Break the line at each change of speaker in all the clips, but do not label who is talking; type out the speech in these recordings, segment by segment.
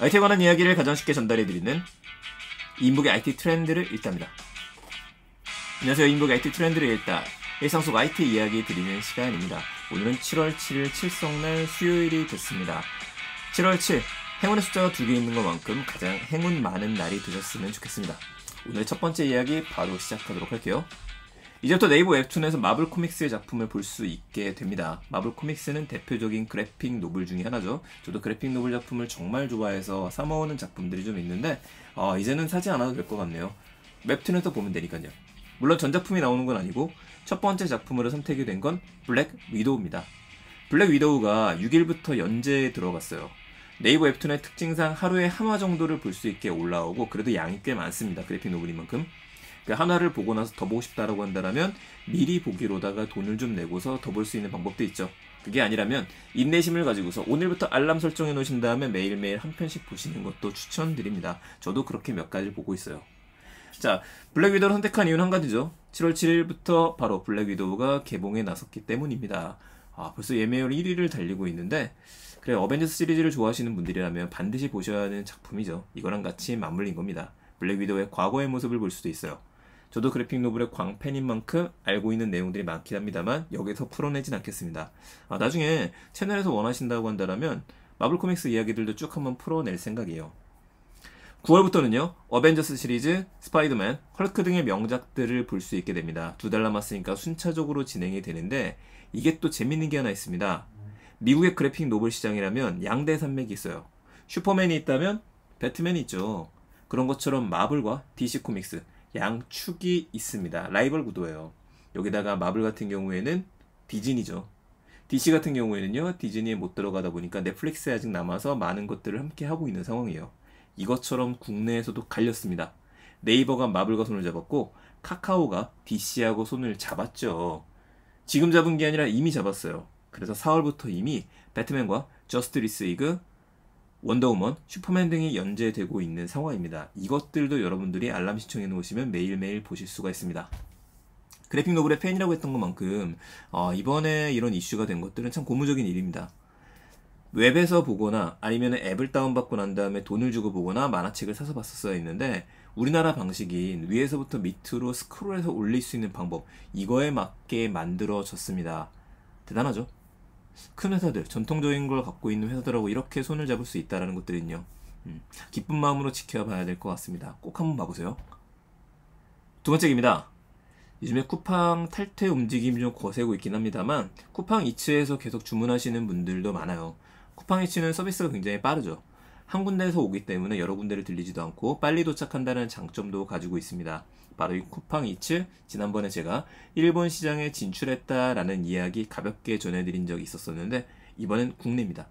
IT에 관한 이야기를 가장 쉽게 전달해드리는 인북의 IT 트렌드를 읽답니다. 안녕하세요. 인북의 IT 트렌드를 읽다. 일상 속 IT 이야기 드리는 시간입니다. 오늘은 7월 7일 칠성날 수요일이 됐습니다. 7월 7. 행운의 숫자가 두 개 있는 것만큼 가장 행운 많은 날이 되셨으면 좋겠습니다. 오늘 첫 번째 이야기 바로 시작하도록 할게요. 이제부터 네이버 웹툰에서 마블 코믹스의 작품을 볼 수 있게 됩니다. 마블 코믹스는 대표적인 그래픽 노블 중에 하나죠. 저도 그래픽 노블 작품을 정말 좋아해서 사모하는 작품들이 좀 있는데 어, 이제는 사지 않아도 될 것 같네요. 웹툰에서 보면 되니까요. 물론 전작품이 나오는 건 아니고 첫 번째 작품으로 선택이 된 건 블랙 위도우입니다. 블랙 위도우가 6일부터 연재에 들어갔어요. 네이버 웹툰의 특징상 하루에 한화 정도를 볼 수 있게 올라오고 그래도 양이 꽤 많습니다. 그래픽 노블인 만큼. 그러니까 하나를 보고 나서 더 보고 싶다라고 한다면 미리 보기로다가 돈을 좀 내고서 더 볼 수 있는 방법도 있죠. 그게 아니라면 인내심을 가지고서 오늘부터 알람 설정해 놓으신 다음에 매일매일 한 편씩 보시는 것도 추천드립니다. 저도 그렇게 몇 가지 보고 있어요. 자, 블랙 위도우를 선택한 이유는 한 가지죠. 7월 7일부터 바로 블랙 위도우가 개봉에 나섰기 때문입니다. 아, 벌써 예매율 1위를 달리고 있는데 그래 어벤져스 시리즈를 좋아하시는 분들이라면 반드시 보셔야 하는 작품이죠. 이거랑 같이 맞물린 겁니다. 블랙 위도우의 과거의 모습을 볼 수도 있어요. 저도 그래픽 노블의 광팬인 만큼 알고 있는 내용들이 많긴 합니다만 여기서 풀어내진 않겠습니다. 아, 나중에 채널에서 원하신다고 한다면 마블 코믹스 이야기들도 쭉 한번 풀어낼 생각이에요. 9월부터는요, 어벤져스 시리즈, 스파이더맨, 헐크 등의 명작들을 볼 수 있게 됩니다. 두 달 남았으니까 순차적으로 진행이 되는데, 이게 또 재밌는 게 하나 있습니다. 미국의 그래픽 노블 시장이라면 양대 산맥이 있어요. 슈퍼맨이 있다면 배트맨이 있죠. 그런 것처럼 마블과 DC 코믹스, 양축이 있습니다. 라이벌 구도예요. 여기다가 마블 같은 경우에는 디즈니죠. DC 같은 경우에는요, 디즈니에 못 들어가다 보니까 넷플릭스에 아직 남아서 많은 것들을 함께 하고 있는 상황이에요. 이것처럼 국내에서도 갈렸습니다. 네이버가 마블과 손을 잡았고, 카카오가 DC하고 손을 잡았죠. 지금 잡은 게 아니라 이미 잡았어요. 그래서 4월부터 이미 배트맨과 저스트 리스 리그, 원더우먼, 슈퍼맨 등이 연재되고 있는 상황입니다. 이것들도 여러분들이 알람 신청해 놓으시면 매일매일 보실 수가 있습니다. 그래픽 노블의 팬이라고 했던 것만큼 어, 이번에 이런 이슈가 된 것들은 참 고무적인 일입니다. 웹에서 보거나 아니면 앱을 다운받고 난 다음에 돈을 주고 보거나 만화책을 사서 봤었어야 했는데 우리나라 방식인 위에서부터 밑으로 스크롤해서 올릴 수 있는 방법 이거에 맞게 만들어졌습니다. 대단하죠? 큰 회사들, 전통적인 걸 갖고 있는 회사들하고 이렇게 손을 잡을 수 있다라는 것들은요. 음, 기쁜 마음으로 지켜봐야 될 것 같습니다. 꼭 한번 봐보세요. 두 번째 입니다 요즘에 쿠팡 탈퇴 움직임이 좀 거세고 있긴 합니다만 쿠팡 이츠에서 계속 주문하시는 분들도 많아요. 쿠팡 이츠는 서비스가 굉장히 빠르죠. 한 군데에서 오기 때문에 여러 군데를 들리지도 않고 빨리 도착한다는 장점도 가지고 있습니다. 바로 이 쿠팡이츠 지난번에 제가 일본 시장에 진출했다라는 이야기 가볍게 전해드린 적이 있었었는데 이번엔 국내입니다.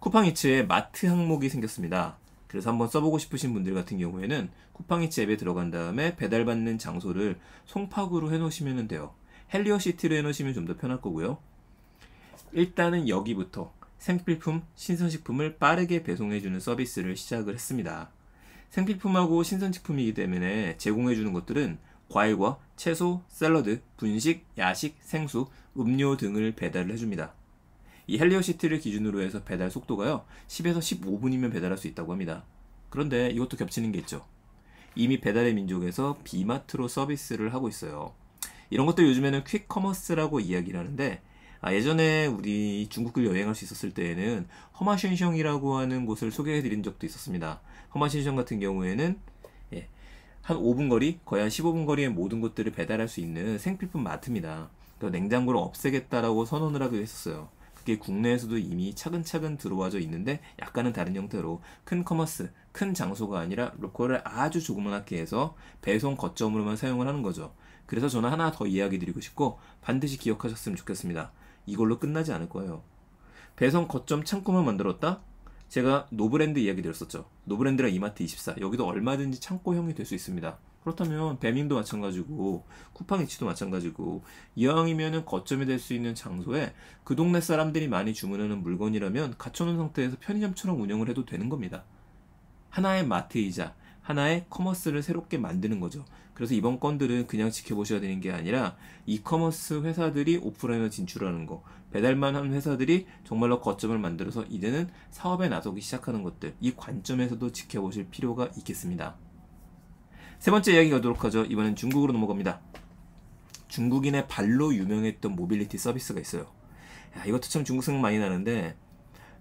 쿠팡이츠에 마트 항목이 생겼습니다. 그래서 한번 써보고 싶으신 분들 같은 경우에는 쿠팡이츠 앱에 들어간 다음에 배달받는 장소를 송파구로 해놓으시면 돼요. 헬리어시티로 해놓으시면 좀 더 편할 거고요. 일단은 여기부터 생필품, 신선식품을 빠르게 배송해주는 서비스를 시작을 했습니다. 생필품하고 신선식품이기 때문에 제공해주는 것들은 과일과 채소, 샐러드, 분식, 야식, 생수, 음료 등을 배달을 해줍니다. 이 헬리오시티를 기준으로 해서 배달 속도가요, 10에서 15분이면 배달할 수 있다고 합니다. 그런데 이것도 겹치는 게 있죠. 이미 배달의 민족에서 비마트로 서비스를 하고 있어요. 이런 것도 요즘에는 퀵커머스라고 이야기를 하는데 아, 예전에 우리 중국을 여행할 수 있었을 때에는 허마쉔셩이라고 하는 곳을 소개해 드린 적도 있었습니다. 허마쉔셩 같은 경우에는 예, 한 5분 거리, 거의 한 15분 거리에 모든 것들을 배달할 수 있는 생필품 마트입니다. 그러니까 냉장고를 없애겠다라고 선언을 하기도 했었어요. 그게 국내에서도 이미 차근차근 들어와져 있는데 약간은 다른 형태로 큰 커머스, 큰 장소가 아니라 로컬을 아주 조그맣게 해서 배송 거점으로만 사용을 하는 거죠. 그래서 저는 하나 더 이야기 드리고 싶고 반드시 기억하셨으면 좋겠습니다. 이걸로 끝나지 않을 거예요. 배송 거점 창고만 만들었다? 제가 노브랜드 이야기 드렸었죠. 노브랜드랑 이마트 24 여기도 얼마든지 창고형이 될 수 있습니다. 그렇다면 배밍도 마찬가지고 쿠팡이치도 마찬가지고 이왕이면 거점이 될 수 있는 장소에 그 동네 사람들이 많이 주문하는 물건이라면 갖춰놓은 상태에서 편의점처럼 운영을 해도 되는 겁니다. 하나의 마트이자 하나의 커머스를 새롭게 만드는 거죠. 그래서 이번 건들은 그냥 지켜보셔야 되는 게 아니라 이커머스 회사들이 오프라인으로 진출하는 거, 배달만 하는 회사들이 정말로 거점을 만들어서 이제는 사업에 나서기 시작하는 것들, 이 관점에서도 지켜보실 필요가 있겠습니다. 세 번째 이야기 가도록 하죠. 이번엔 중국으로 넘어갑니다. 중국인의 발로 유명했던 모빌리티 서비스가 있어요. 야, 이것도 참 중국 생각 많이 나는데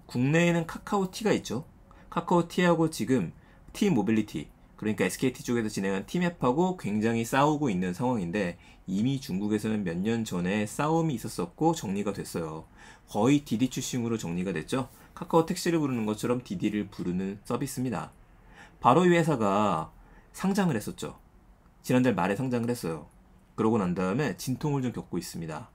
국내에는 카카오티가 있죠. 카카오티하고 지금 그러니까 T 모빌리티 그러니까 SKT 쪽에서 진행한 티맵하고 굉장히 싸우고 있는 상황인데 이미 중국에서는 몇 년 전에 싸움이 있었었고 정리가 됐어요. 거의 디디 출신으로 정리가 됐죠. 카카오 택시를 부르는 것처럼 디디를 부르는 서비스입니다. 바로 이 회사가 상장을 했었죠. 지난달 말에 상장을 했어요. 그러고 난 다음에 진통을 좀 겪고 있습니다.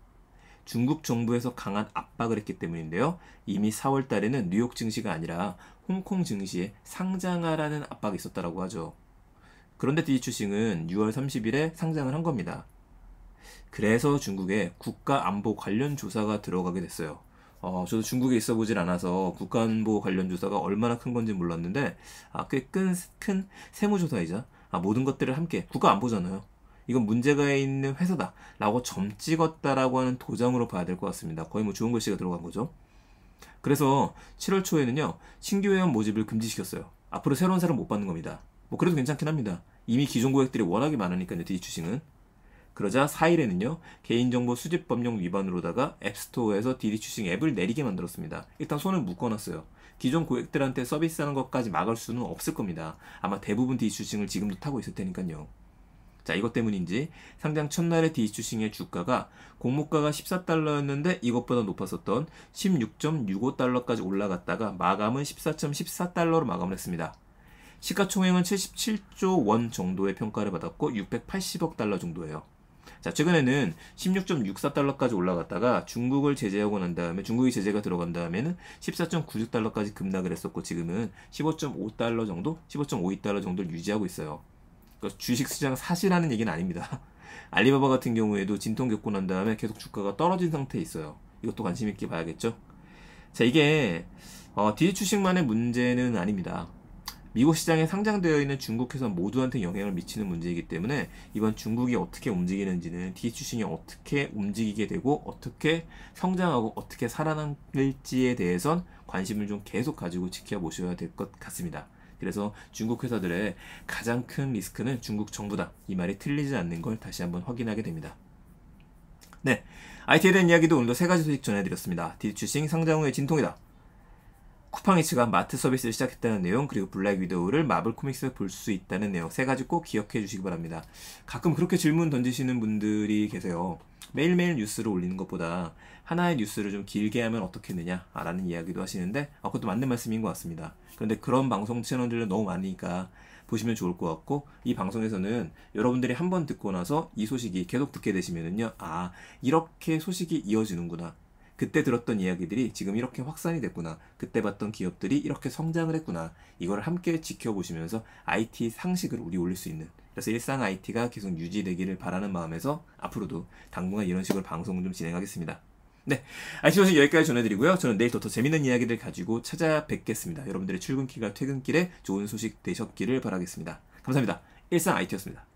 중국 정부에서 강한 압박을 했기 때문인데요. 이미 4월 달에는 뉴욕 증시가 아니라 홍콩 증시에 상장하라는 압박이 있었다고 하죠. 그런데 디추싱은 지 6월 30일에 상장을 한 겁니다. 그래서 중국에 국가안보 관련 조사가 들어가게 됐어요. 어, 저도 중국에 있어 보질 않아서 국가안보 관련 조사가 얼마나 큰 건지 몰랐는데 아, 꽤큰 큰 세무조사이자 아, 모든 것들을 함께 국가안보잖아요. 이건 문제가 있는 회사다라고 점 찍었다라고 하는 도장으로 봐야 될 것 같습니다. 거의 뭐 좋은 글씨가 들어간 거죠. 그래서 7월 초에는요, 신규 회원 모집을 금지시켰어요. 앞으로 새로운 사람 못 받는 겁니다. 뭐 그래도 괜찮긴 합니다. 이미 기존 고객들이 워낙에 많으니까요, 디디추싱은. 그러자 4일에는요, 개인정보 수집법령 위반으로다가 앱스토어에서 d 디추싱 앱을 내리게 만들었습니다. 일단 손을 묶어놨어요. 기존 고객들한테 서비스하는 것까지 막을 수는 없을 겁니다. 아마 대부분 d 디추싱을 지금도 타고 있을 테니까요. 자, 이것 때문인지 상장 첫날의 디슈싱의 주가가 공모가가 14달러였는데 이것보다 높았었던 16.65달러까지 올라갔다가 마감은 14.14달러로 마감을 했습니다. 시가총액은 77조 원 정도의 평가를 받았고 680억 달러 정도예요. 자, 최근에는 16.64달러까지 올라갔다가 중국을 제재하고 난 다음에 중국이 제재가 들어간 다음에는 14.96달러까지 급락을 했었고 지금은 15.5달러 정도, 15.52달러 정도를 유지하고 있어요. 그러니까 주식시장 사실라는 얘기는 아닙니다. 알리바바 같은 경우에도 진통 겪고 난 다음에 계속 주가가 떨어진 상태에 있어요. 이것도 관심 있게 봐야겠죠. 자 이게 어, DH 주식만의 문제는 아닙니다. 미국 시장에 상장되어 있는 중국 회사 모두한테 영향을 미치는 문제이기 때문에 이번 중국이 어떻게 움직이는지는 디지 주식이 어떻게 움직이게 되고 어떻게 성장하고 어떻게 살아남을지에 대해선 관심을 좀 계속 가지고 지켜보셔야 될 것 같습니다. 그래서 중국 회사들의 가장 큰 리스크는 중국 정부다. 이 말이 틀리지 않는 걸 다시 한번 확인하게 됩니다. 네. IT에 대한 이야기도 오늘도 세 가지 소식 전해드렸습니다. 디추싱 상장 후의 진통이다. 쿠팡이츠가 마트 서비스를 시작했다는 내용 그리고 블랙 위도우를 마블 코믹스에서 볼 수 있다는 내용 세 가지 꼭 기억해 주시기 바랍니다. 가끔 그렇게 질문 던지시는 분들이 계세요. 매일매일 뉴스를 올리는 것보다 하나의 뉴스를 좀 길게 하면 어떻겠느냐라는 아, 이야기도 하시는데 아, 그것도 맞는 말씀인 것 같습니다. 그런데 그런 방송 채널들은 너무 많으니까 보시면 좋을 것 같고 이 방송에서는 여러분들이 한번 듣고 나서 이 소식이 계속 듣게 되시면은요 아 이렇게 소식이 이어지는구나 그때 들었던 이야기들이 지금 이렇게 확산이 됐구나. 그때 봤던 기업들이 이렇게 성장을 했구나. 이걸 함께 지켜보시면서 IT 상식을 우리 올릴 수 있는 그래서 일상 IT가 계속 유지되기를 바라는 마음에서 앞으로도 당분간 이런 식으로 방송을 좀 진행하겠습니다. 네, IT 소식 여기까지 전해드리고요. 저는 내일 더, 더 재밌는 이야기들 가지고 찾아뵙겠습니다. 여러분들의 출근길과 퇴근길에 좋은 소식 되셨기를 바라겠습니다. 감사합니다. 일상 IT였습니다.